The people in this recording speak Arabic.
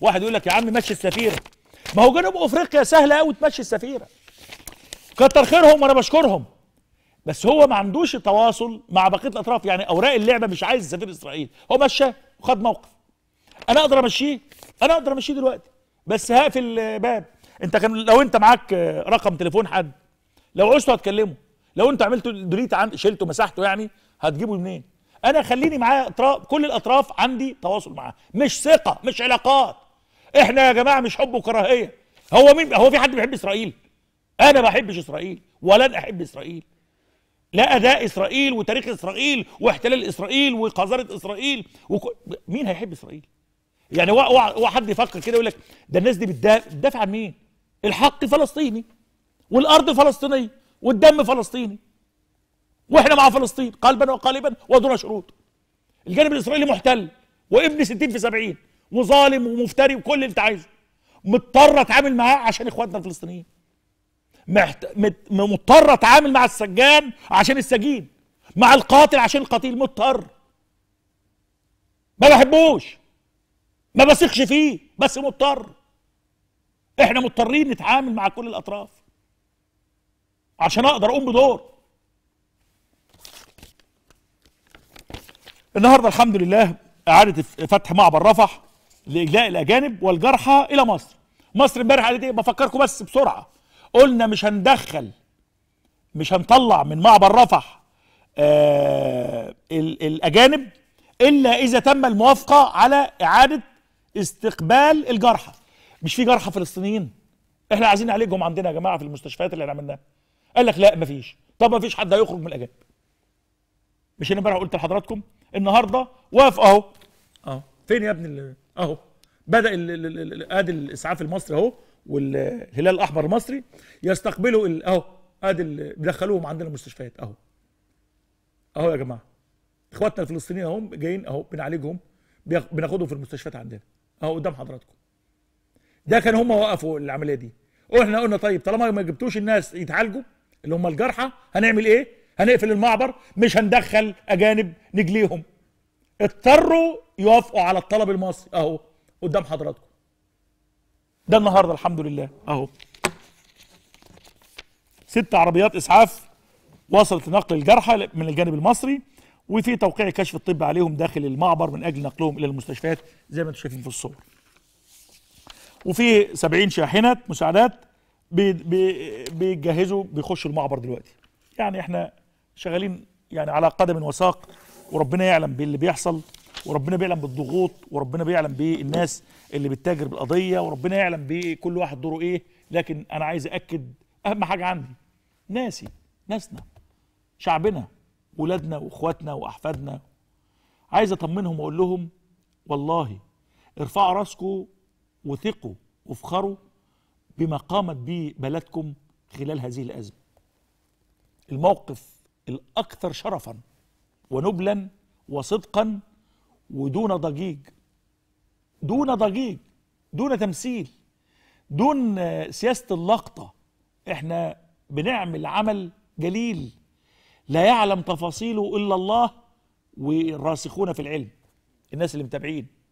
واحد يقول لك يا عم مشي السفيره ما هو جنوب افريقيا سهله قوي تمشي السفيره كتر خيرهم وانا بشكرهم بس هو ما عندوش تواصل مع بقيه الاطراف يعني اوراق اللعبه مش عايز سفير اسرائيل هو مشى وخد موقف انا اقدر امشيه انا اقدر امشيه دلوقتي بس هقفل باب انت كان لو انت معاك رقم تليفون حد لو عوزته هتكلمه لو انت عملت ديليت عن شلته مسحته يعني هتجيبه منين انا خليني معايا كل الاطراف عندي تواصل معاه مش ثقه مش علاقات احنا يا جماعه مش حب وكراهيه هو مين هو في حد بيحب اسرائيل انا ما بحبش اسرائيل ولن احب اسرائيل لا اداء اسرائيل وتاريخ اسرائيل واحتلال اسرائيل وقذاره اسرائيل وك... مين هيحب اسرائيل يعني اوعى حد يفكر كده يقول لك ده الناس دي بتدافع عن مين الحق فلسطيني والارض فلسطينيه والدم فلسطيني واحنا مع فلسطين قلبا وقالبا ودون شروط الجانب الاسرائيلي محتل وابن 60 في 70 وظالم ومفتري وكل اللي انت عايزه مضطر اتعامل معاه عشان اخواتنا الفلسطينيين محت... مضطر اتعامل مع السجان عشان السجين مع القاتل عشان القتيل مضطر ما بحبوش ما بثقش فيه بس مضطر احنا مضطرين نتعامل مع كل الاطراف عشان اقدر اقوم بدور النهارده الحمد لله اعاده فتح معبر رفح لاجلاء الاجانب والجرحى الى مصر مصر امبارح قالت ايه بفكركم بس بسرعه قلنا مش هندخل مش هنطلع من معبر رفح آه الاجانب الا اذا تم الموافقه على اعاده استقبال الجرحى مش في جرحى فلسطينيين احنا عايزين نعالجهم عندنا يا جماعه في المستشفيات اللي احنا عملناها قال لك لا مفيش طب مفيش حد هيخرج من الاجانب مش انا امبارح قلت لحضراتكم النهارده وافق اهو اه فين يا ابني اللي اهو بدا ادي الاسعاف المصري اهو والهلال الاحمر المصري يستقبلوا اهو ادي بيدخلوهم عندنا المستشفيات اهو اهو يا جماعه اخواتنا الفلسطينيين اهم جايين اهو بنعالجهم بناخدهم في المستشفيات عندنا اهو قدام حضراتكم ده كان هم وقفوا العمليه دي واحنا قلنا طيب طالما ما جبتوش الناس يتعالجوا اللي هم الجرحى هنعمل ايه هنقفل المعبر مش هندخل اجانب نجليهم اضطروا يوافقوا على الطلب المصري اهو قدام حضراتكم ده النهارده الحمد لله اهو ست عربيات اسعاف وصلت لنقل الجرحى من الجانب المصري وفي توقيع كشف الطب عليهم داخل المعبر من اجل نقلهم الى المستشفيات زي ما انتم شايفين في الصور وفي 70 شاحنه مساعدات بيتجهزوا بي بيخشوا المعبر دلوقتي يعني احنا شغالين يعني على قدم وساق وربنا يعلم باللي بيحصل وربنا بيعلم بالضغوط وربنا بيعلم بالناس اللي بتتاجر بالقضيه وربنا يعلم بكل واحد دوره ايه لكن انا عايز اكد اهم حاجه عندي ناسي ناسنا شعبنا ولادنا واخواتنا واحفادنا عايز اطمنهم واقول لهم والله ارفعوا راسكم وثقوا وافخروا بما قامت به بلدكم خلال هذه الازمه الموقف الاكثر شرفا ونبلا وصدقا ودون ضجيج دون ضجيج دون تمثيل دون سياسة اللقطة احنا بنعمل عمل جليل لا يعلم تفاصيله إلا الله والراسخون في العلم الناس اللي متابعين